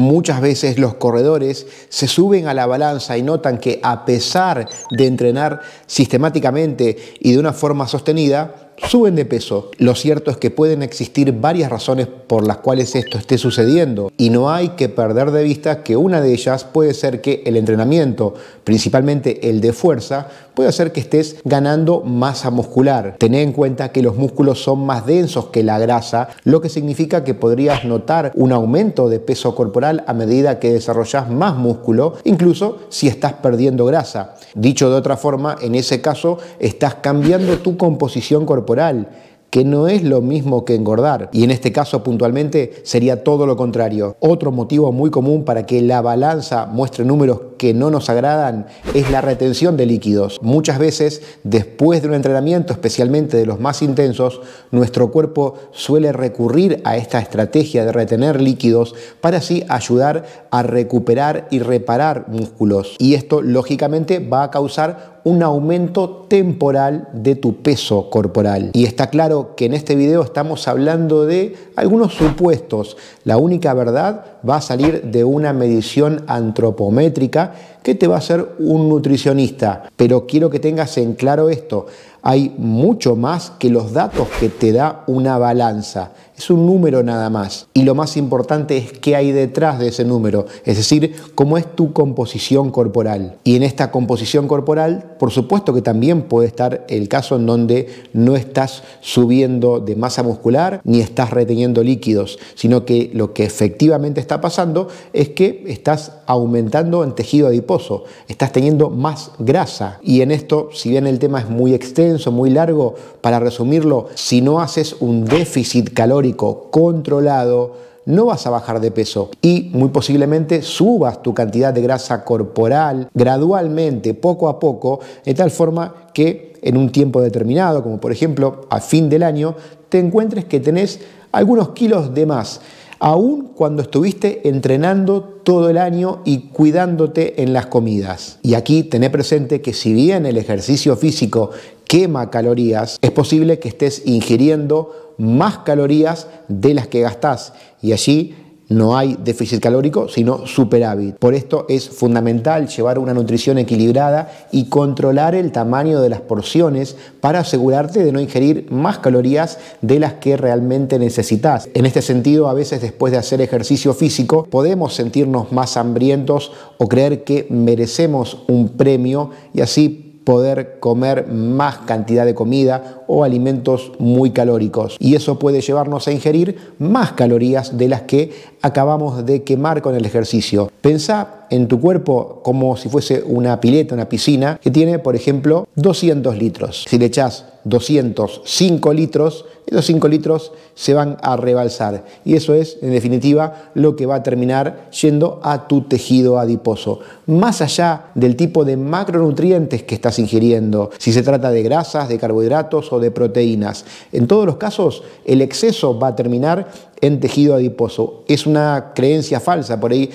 Muchas veces los corredores se suben a la balanza y notan que a pesar de entrenar sistemáticamente y de una forma sostenida, suben de peso. Lo cierto es que pueden existir varias razones por las cuales esto esté sucediendo y no hay que perder de vista que una de ellas puede ser que el entrenamiento, principalmente el de fuerza, puede hacer que estés ganando masa muscular. Ten en cuenta que los músculos son más densos que la grasa, lo que significa que podrías notar un aumento de peso corporal a medida que desarrollas más músculo, incluso si estás perdiendo grasa. Dicho de otra forma, en ese caso estás cambiando tu composición corporal que no es lo mismo que engordar, y en este caso puntualmente sería todo lo contrario. Otro motivo muy común para que la balanza muestre números que no nos agradan es la retención de líquidos. Muchas veces, después de un entrenamiento, especialmente de los más intensos, nuestro cuerpo suele recurrir a esta estrategia de retener líquidos para así ayudar a recuperar y reparar músculos. Y esto, lógicamente, va a causar un aumento temporal de tu peso corporal. Y está claro que en este video estamos hablando de algunos supuestos. La única verdad va a salir de una medición antropométrica que te va a hacer un nutricionista. Pero quiero que tengas en claro esto hay mucho más que los datos que te da una balanza. Es un número nada más. Y lo más importante es qué hay detrás de ese número, es decir, cómo es tu composición corporal. Y en esta composición corporal, por supuesto que también puede estar el caso en donde no estás subiendo de masa muscular ni estás reteniendo líquidos, sino que lo que efectivamente está pasando es que estás aumentando en tejido adiposo, estás teniendo más grasa. Y en esto, si bien el tema es muy extenso, muy largo, para resumirlo, si no haces un déficit calórico controlado, no vas a bajar de peso y muy posiblemente subas tu cantidad de grasa corporal gradualmente, poco a poco, de tal forma que en un tiempo determinado, como por ejemplo a fin del año, te encuentres que tenés algunos kilos de más aun cuando estuviste entrenando todo el año y cuidándote en las comidas. Y aquí tené presente que si bien el ejercicio físico quema calorías, es posible que estés ingiriendo más calorías de las que gastás y allí no hay déficit calórico, sino superávit. Por esto es fundamental llevar una nutrición equilibrada y controlar el tamaño de las porciones para asegurarte de no ingerir más calorías de las que realmente necesitas. En este sentido, a veces después de hacer ejercicio físico, podemos sentirnos más hambrientos o creer que merecemos un premio y así poder comer más cantidad de comida o alimentos muy calóricos. Y eso puede llevarnos a ingerir más calorías de las que acabamos de quemar con el ejercicio. Pensá en tu cuerpo como si fuese una pileta, una piscina, que tiene, por ejemplo, 200 litros. Si le echás 205 litros, esos 5 litros se van a rebalsar. Y eso es, en definitiva, lo que va a terminar yendo a tu tejido adiposo. Más allá del tipo de macronutrientes que estás ingiriendo, si se trata de grasas, de carbohidratos o de proteínas, en todos los casos el exceso va a terminar en tejido adiposo. Es una creencia falsa, por ahí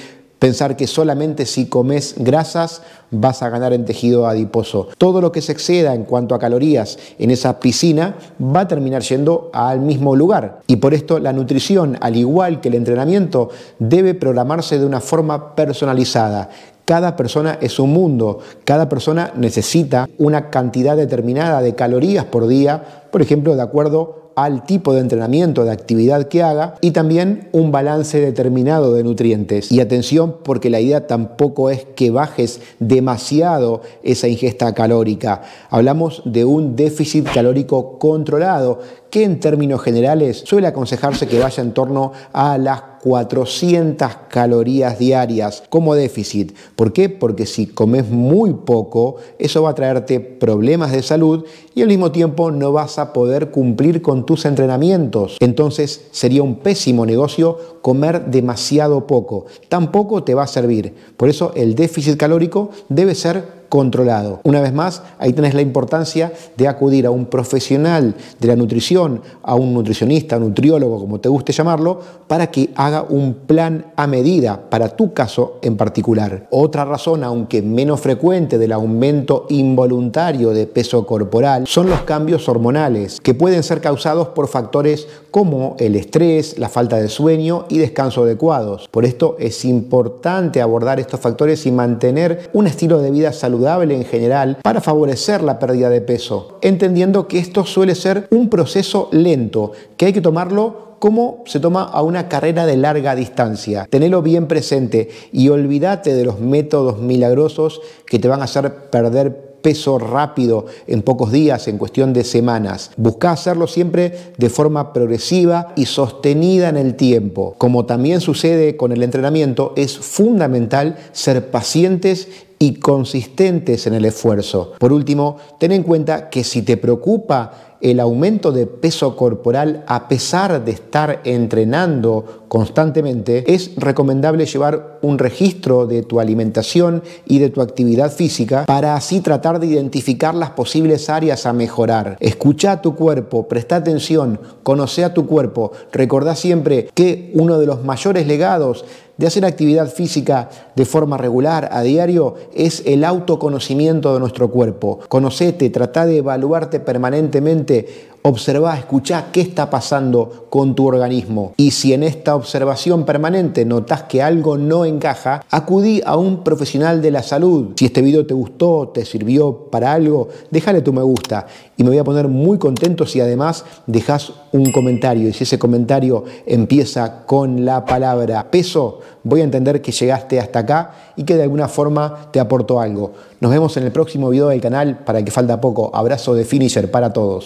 Pensar que solamente si comes grasas vas a ganar en tejido adiposo. Todo lo que se exceda en cuanto a calorías en esa piscina va a terminar yendo al mismo lugar. Y por esto la nutrición, al igual que el entrenamiento, debe programarse de una forma personalizada. Cada persona es un mundo, cada persona necesita una cantidad determinada de calorías por día, por ejemplo, de acuerdo al tipo de entrenamiento, de actividad que haga y también un balance determinado de nutrientes. Y atención porque la idea tampoco es que bajes demasiado esa ingesta calórica. Hablamos de un déficit calórico controlado que en términos generales suele aconsejarse que vaya en torno a las 400 calorías diarias como déficit. ¿Por qué? Porque si comes muy poco, eso va a traerte problemas de salud y al mismo tiempo no vas a poder cumplir con tus entrenamientos. Entonces sería un pésimo negocio comer demasiado poco. Tampoco te va a servir. Por eso el déficit calórico debe ser controlado. Una vez más, ahí tenés la importancia de acudir a un profesional de la nutrición, a un nutricionista, nutriólogo, como te guste llamarlo, para que haga un plan a medida para tu caso en particular. Otra razón, aunque menos frecuente, del aumento involuntario de peso corporal son los cambios hormonales, que pueden ser causados por factores como el estrés, la falta de sueño y descanso adecuados. Por esto es importante abordar estos factores y mantener un estilo de vida saludable en general para favorecer la pérdida de peso, entendiendo que esto suele ser un proceso lento, que hay que tomarlo como se toma a una carrera de larga distancia. Tenelo bien presente y olvídate de los métodos milagrosos que te van a hacer perder peso rápido en pocos días, en cuestión de semanas. Busca hacerlo siempre de forma progresiva y sostenida en el tiempo. Como también sucede con el entrenamiento, es fundamental ser pacientes y consistentes en el esfuerzo. Por último, ten en cuenta que si te preocupa el aumento de peso corporal a pesar de estar entrenando constantemente, es recomendable llevar un registro de tu alimentación y de tu actividad física para así tratar de identificar las posibles áreas a mejorar. Escucha a tu cuerpo, presta atención, conoce a tu cuerpo, recordá siempre que uno de los mayores legados de hacer actividad física de forma regular, a diario, es el autoconocimiento de nuestro cuerpo. Conocete, trata de evaluarte permanentemente Observa, escucha qué está pasando con tu organismo. Y si en esta observación permanente notas que algo no encaja, acudí a un profesional de la salud. Si este video te gustó, te sirvió para algo, déjale tu me gusta y me voy a poner muy contento si además dejas un comentario. Y si ese comentario empieza con la palabra peso, voy a entender que llegaste hasta acá y que de alguna forma te aportó algo. Nos vemos en el próximo video del canal para que falta poco. Abrazo de finisher para todos.